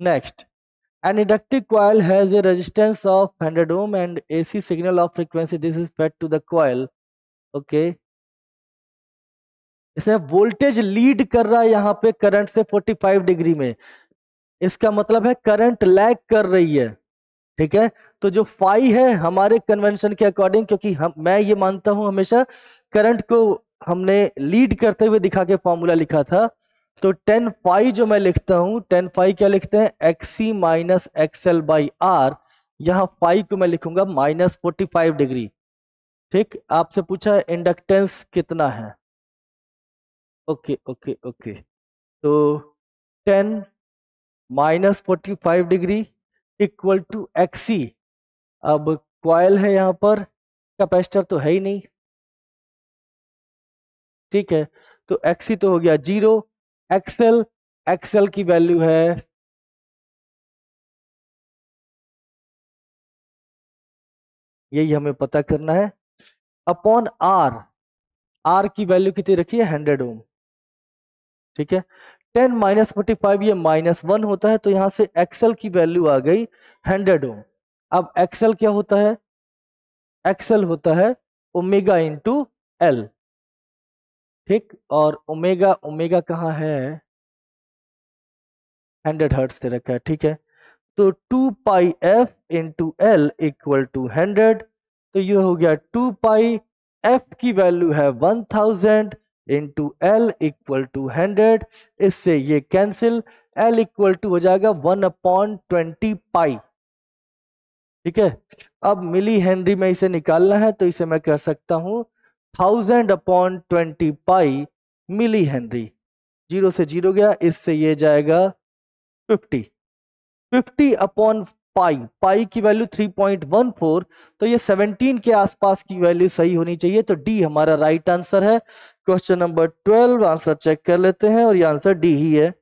Next, an inductive coil has a resistance of 100 ohm and AC signal of frequency. This is fed to the coil. Okay. इसमें voltage lead कर रहा है यहाँ पे current से 45 degree में इसका मतलब है करंट लैग कर रही है ठीक है तो जो फाई है हमारे कन्वेंशन के अकॉर्डिंग क्योंकि हम मैं ये मानता हूं हमेशा करंट को हमने लीड करते हुए दिखा के फॉर्मूला लिखा था तो टेन फाइव जो मैं लिखता हूं टेन फाइव क्या लिखते हैं XC minus XL by R यहां फाइव को मैं लिखूंगा माइनस फोर्टी फाइव डिग्री ठीक आपसे पूछा है इंडक्टेंस कितना है ओके ओके ओके तो ten minus forty five degree equal to XC अब क्वाइल है यहां पर कैपेसिटर तो है ही नहीं ठीक है तो एक्सी तो हो गया जीरो एक्सेल एक्सेल की वैल्यू है यही हमें पता करना है अपॉन आर आर की वैल्यू कितनी रखी है हंड्रेड ओम ठीक है टेन माइनस फोर्टी फाइव ये माइनस वन होता है तो यहां से एक्सेल की वैल्यू आ गई हंड्रेड ओम अब एक्सेल क्या होता है एक्सेल होता है ओमेगा इंटू एल ठीक और ओमेगा ओमेगा कहाँ है हंड्रेड हर्ट से रखा है ठीक है तो two pi F into L equal to hundred तो ये हो गया टू पाई एफ की वैल्यू है one thousand into L equal to hundred इससे ये कैंसिल एल इक्वल टू हो जाएगा वन अपॉन ट्वेंटी पाई ठीक है अब मिली हेनरी में इसे निकालना है तो इसे मैं कर सकता हूं thousand upon twenty pi milli henry zero से जीरो गया इससे ये जाएगा fifty fifty upon pi pi की value three point one four तो ये सेवनटीन के आसपास की वैल्यू सही होनी चाहिए तो डी हमारा राइट आंसर है question number twelve answer check कर लेते हैं और ये आंसर डी ही है